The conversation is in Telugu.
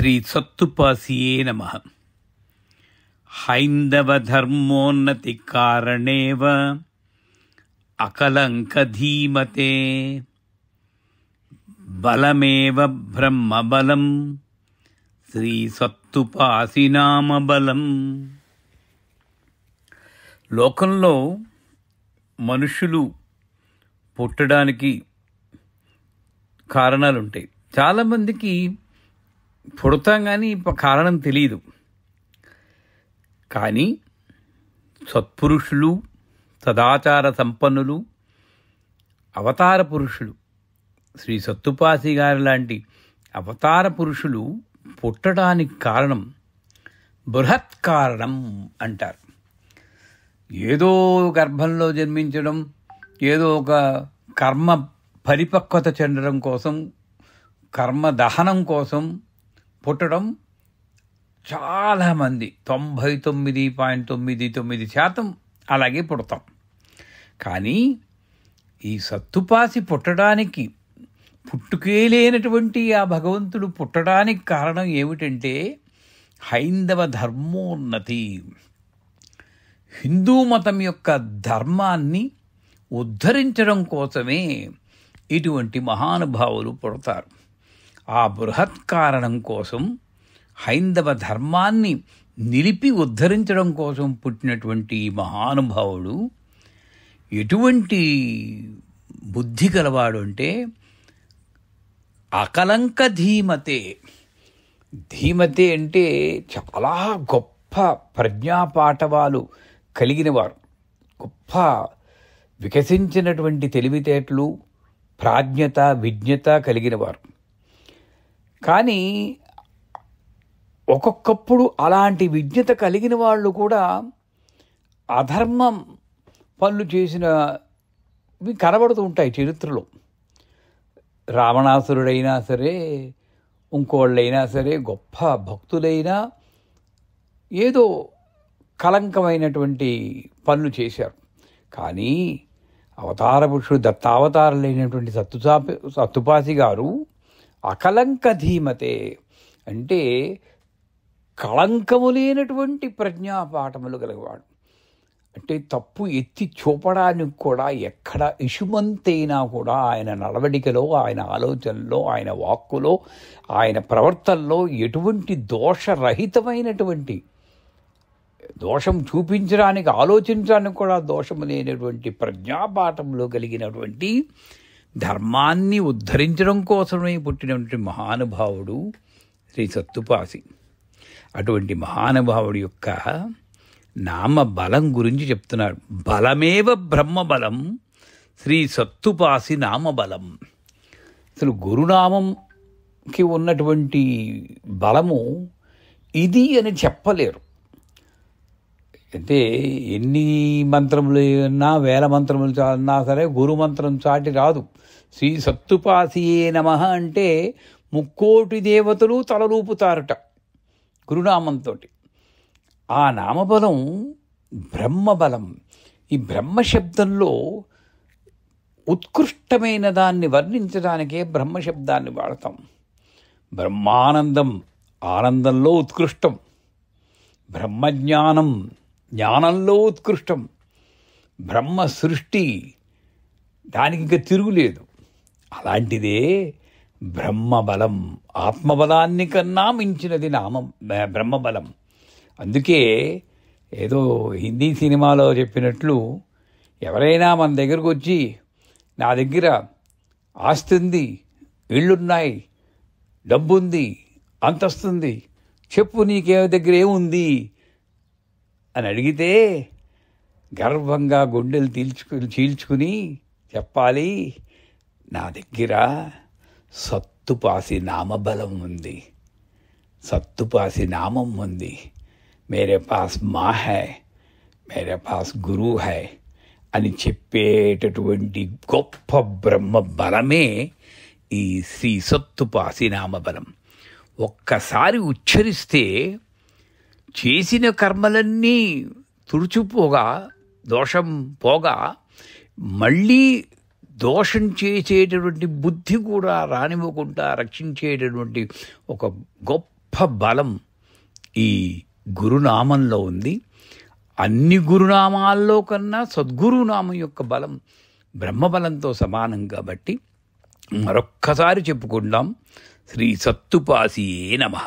శ్రీ సత్తుపాసియే నమ హైందవధర్మోన్నతి కారణేవ అకలంక ధీమతే బలమేవ బ్రహ్మబలం శ్రీ సత్తుపాసినామబలం లోకంలో మనుషులు పుట్టడానికి కారణాలుంటాయి చాలామందికి పుడతాం కానీ కారణం తెలియదు కానీ సత్పురుషులు సదాచార సంపన్నులు అవతార పురుషులు శ్రీ సత్తుపాసి గారి లాంటి అవతార పురుషులు పుట్టడానికి కారణం బృహత్ కారణం అంటారు ఏదో గర్భంలో జన్మించడం ఏదో ఒక కర్మ పరిపక్వత చెందడం కోసం కర్మ దహనం కోసం పుట్టడం చాలామంది తొంభై తొమ్మిది పాయింట్ తొమ్మిది తొమ్మిది శాతం అలాగే పుడతాం కానీ ఈ సత్తుపాసి పుట్టడానికి పుట్టుకే లేనటువంటి ఆ భగవంతుడు పుట్టడానికి కారణం ఏమిటంటే హైందవ ధర్మోన్నతి హిందూ మతం యొక్క ధర్మాన్ని ఉద్ధరించడం కోసమే ఇటువంటి మహానుభావులు పుడతారు ఆ బృహత్ కారణం కోసం హైందవ ధర్మాన్ని నిలిపి ఉద్ధరించడం కోసం పుట్టినటువంటి మహానుభావుడు ఎటువంటి బుద్ధి గలవాడు అంటే అకలంక ధీమతే ధీమతే అంటే చాలా గొప్ప ప్రజ్ఞాపాఠవాలు కలిగినవారు గొప్ప వికసించినటువంటి తెలివితేటలు ప్రాజ్ఞత విజ్ఞత కలిగినవారు కానీ ఒక్కొక్కప్పుడు అలాంటి విజ్ఞత కలిగిన వాళ్ళు కూడా అధర్మం పనులు చేసినవి కనబడుతూ ఉంటాయి చరిత్రలో రావణాసురుడైనా సరే ఇంకోళ్ళైనా సరే గొప్ప భక్తులైనా ఏదో కలంకమైనటువంటి పనులు చేశారు కానీ అవతార పురుషుడు దత్తావతారులైనటువంటి సత్తుసాపి సత్తుపాసి గారు అకలంక ధీమతే అంటే కళంకము లేనటువంటి ప్రజ్ఞాపాఠములు గలవాడు అంటే తప్పు ఎత్తి చూపడానికి కూడా ఎక్కడ ఇషుమంతైనా కూడా ఆయన నడవడికలో ఆయన ఆలోచనలో ఆయన వాక్కులో ఆయన ప్రవర్తనలో ఎటువంటి దోషరహితమైనటువంటి దోషం చూపించడానికి ఆలోచించడానికి కూడా దోషము లేనటువంటి ప్రజ్ఞాపాఠంలో కలిగినటువంటి ధర్మాన్ని ఉద్ధరించడం కోసమే పుట్టినటువంటి మహానుభావుడు శ్రీ సత్తుపాసి అటువంటి మహానుభావుడి యొక్క నామ బలం గురించి చెప్తున్నాడు బలమేవ బ్రహ్మబలం శ్రీ సత్తుపాసి నామబలం అసలు గురునామంకి ఉన్నటువంటి బలము ఇది అని చెప్పలేరు అయితే ఎన్ని మంత్రములు ఉన్నా వేల మంత్రములు చాలన్నా సరే గురు మంత్రం చాటి రాదు శ్రీ సత్తుపాసియే నమ అంటే ముక్కోటి దేవతలు తలలూపుతారట గురునామంతో ఆ నామబలం బ్రహ్మబలం ఈ బ్రహ్మశబ్దంలో ఉత్కృష్టమైన దాన్ని వర్ణించడానికే బ్రహ్మశబ్దాన్ని వాడతాం బ్రహ్మానందం ఆనందంలో ఉత్కృష్టం బ్రహ్మజ్ఞానం జ్ఞానంలో ఉత్కృష్టం బ్రహ్మ సృష్టి దానికి ఇంకా తిరుగులేదు అలాంటిదే బ్రహ్మబలం ఆత్మబలాన్ని కన్నా మించినది నామం బ్రహ్మబలం అందుకే ఏదో హిందీ సినిమాలో చెప్పినట్లు ఎవరైనా మన దగ్గరకు వచ్చి నా దగ్గర ఆస్తి ఉంది ఇళ్ళున్నాయి డబ్బుంది అంతస్తుంది చెప్పు నీకే దగ్గర ఏముంది అని అడిగితే గర్వంగా గుండెలు తీల్చుకు చీల్చుకుని చెప్పాలి నా దగ్గర సత్తుపాసి నామబలం ఉంది సత్తుపాసి నామం ఉంది మేరే పాస్ మా హై మేరే పాస్ గురువు హై అని చెప్పేటటువంటి గొప్ప బ్రహ్మ బలమే ఈ శ్రీ సత్తుపాసి నామబలం ఒక్కసారి ఉచ్చరిస్తే చేసిన కర్మలన్నీ తుడుచుపోగా దోషం పోగా మళ్ళీ దోషం చేసేటటువంటి బుద్ధి కూడా రానివ్వకుండా రక్షించేటటువంటి ఒక గొప్ప బలం ఈ గురునామంలో ఉంది అన్ని గురునామాల్లో కన్నా సద్గురునామం యొక్క బలం బ్రహ్మబలంతో సమానం కాబట్టి మరొక్కసారి చెప్పుకుందాం శ్రీ సత్తుపాసియే నమ